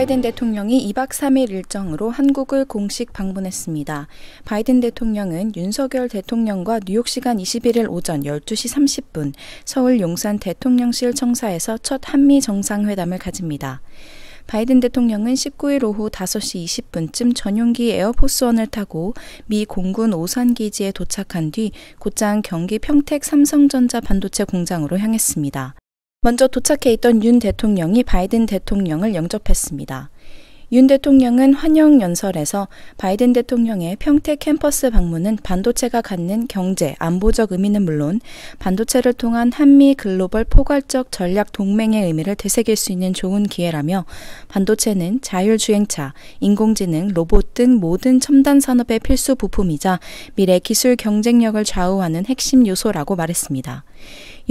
바이든 대통령이 2박 3일 일정으로 한국을 공식 방문했습니다. 바이든 대통령은 윤석열 대통령과 뉴욕 시간 21일 오전 12시 30분 서울 용산 대통령실 청사에서 첫 한미 정상회담을 가집니다. 바이든 대통령은 19일 오후 5시 20분쯤 전용기 에어포스원을 타고 미 공군 오산 기지에 도착한 뒤 곧장 경기 평택 삼성전자 반도체 공장으로 향했습니다. 먼저 도착해 있던 윤 대통령이 바이든 대통령을 영접했습니다. 윤 대통령은 환영 연설에서 바이든 대통령의 평택 캠퍼스 방문은 반도체가 갖는 경제, 안보적 의미는 물론 반도체를 통한 한미 글로벌 포괄적 전략 동맹의 의미를 되새길 수 있는 좋은 기회라며 반도체는 자율주행차, 인공지능, 로봇 등 모든 첨단 산업의 필수 부품이자 미래 기술 경쟁력을 좌우하는 핵심 요소라고 말했습니다.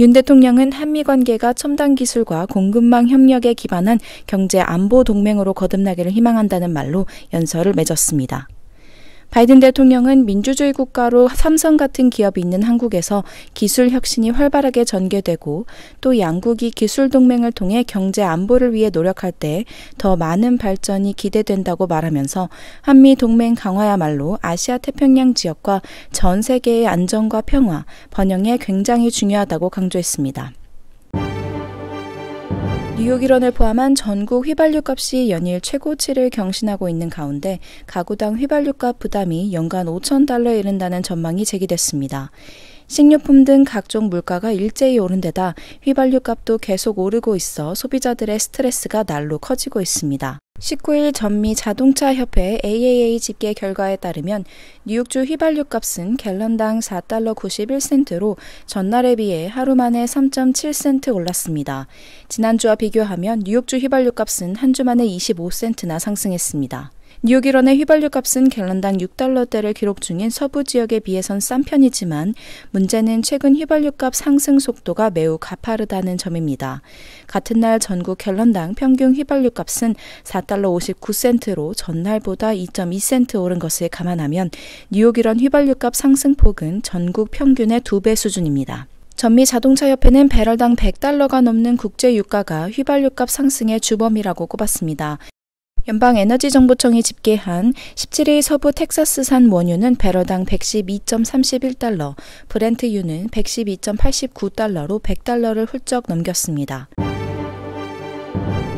윤 대통령은 한미 관계가 첨단 기술과 공급망 협력에 기반한 경제 안보 동맹으로 거듭나기를 희망한다는 말로 연설을 맺었습니다. 바이든 대통령은 민주주의 국가로 삼성 같은 기업이 있는 한국에서 기술 혁신이 활발하게 전개되고 또 양국이 기술 동맹을 통해 경제 안보를 위해 노력할 때 더 많은 발전이 기대된다고 말하면서 한미 동맹 강화야말로 아시아 태평양 지역과 전 세계의 안정과 평화, 번영에 굉장히 중요하다고 강조했습니다. 뉴욕 일원을 포함한 전국 휘발유 값이 연일 최고치를 경신하고 있는 가운데 가구당 휘발유값 부담이 연간 5천 달러에 이른다는 전망이 제기됐습니다. 식료품 등 각종 물가가 일제히 오른 데다 휘발유 값도 계속 오르고 있어 소비자들의 스트레스가 날로 커지고 있습니다. 19일 전미 자동차 협회 AAA 집계 결과에 따르면 뉴욕주 휘발유 값은 갤런당 4달러 91센트로 전날에 비해 하루 만에 3.7센트 올랐습니다. 지난주와 비교하면 뉴욕주 휘발유 값은 한 주 만에 25센트나 상승했습니다. 뉴욕 일원의 휘발유 값은 갤런당 6달러대를 기록 중인 서부 지역에 비해선 싼 편이지만 문제는 최근 휘발유 값 상승 속도가 매우 가파르다는 점입니다. 같은 날 전국 갤런당 평균 휘발유 값은 4달러 59센트로 전날보다 2.2센트 오른 것을 감안하면 뉴욕 일원 휘발유 값 상승폭은 전국 평균의 2배 수준입니다. 전미 자동차협회는 배럴당 100달러가 넘는 국제 유가가 휘발유값 상승의 주범이라고 꼽았습니다. 연방에너지정보청이 집계한 17일 서부 텍사스산 원유는 배러당 112.31달러, 브렌트유는 112.89달러로 100달러를 훌쩍 넘겼습니다.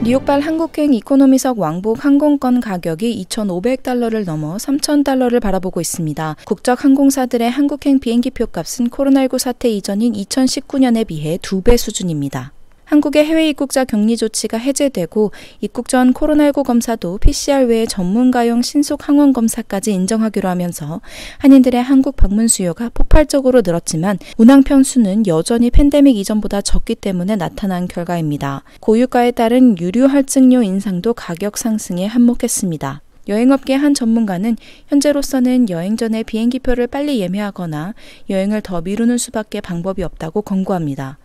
뉴욕발 한국행 이코노미석 왕복 항공권 가격이 2,500달러를 넘어 3,000달러를 바라보고 있습니다. 국적 항공사들의 한국행 비행기표 값은 코로나19 사태 이전인 2019년에 비해 2배 수준입니다. 한국의 해외 입국자 격리 조치가 해제되고 입국 전 코로나19 검사도 PCR 외에 전문가용 신속 항원 검사까지 인정하기로 하면서 한인들의 한국 방문 수요가 폭발적으로 늘었지만 운항편 수는 여전히 팬데믹 이전보다 적기 때문에 나타난 결과입니다. 고유가에 따른 유류 할증료 인상도 가격 상승에 한몫했습니다. 여행업계 한 전문가는 현재로서는 여행 전에 비행기표를 빨리 예매하거나 여행을 더 미루는 수밖에 방법이 없다고 권고합니다.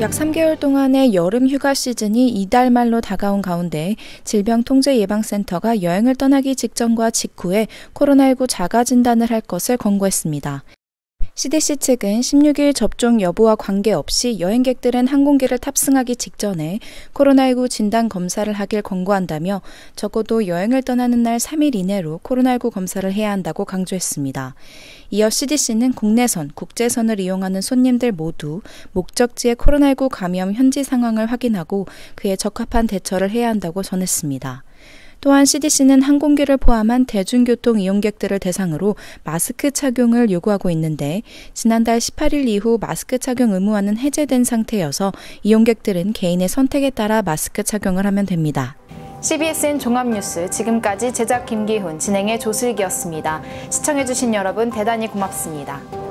약 3개월 동안의 여름 휴가 시즌이 이달 말로 다가온 가운데 질병통제예방센터가 여행을 떠나기 직전과 직후에 코로나19 자가 진단을 할 것을 권고했습니다. CDC 측은 16일 접종 여부와 관계없이 여행객들은 항공기를 탑승하기 직전에 코로나19 진단 검사를 하길 권고한다며 적어도 여행을 떠나는 날 3일 이내로 코로나19 검사를 해야 한다고 강조했습니다. 이어 CDC는 국내선, 국제선을 이용하는 손님들 모두 목적지의 코로나19 감염 현지 상황을 확인하고 그에 적합한 대처를 해야 한다고 전했습니다. 또한 CDC는 항공기를 포함한 대중교통 이용객들을 대상으로 마스크 착용을 요구하고 있는데 지난달 18일 이후 마스크 착용 의무화는 해제된 상태여서 이용객들은 개인의 선택에 따라 마스크 착용을 하면 됩니다. CBSN 종합뉴스 지금까지 제작 김기훈 진행의 조슬기였습니다. 시청해주신 여러분 대단히 고맙습니다.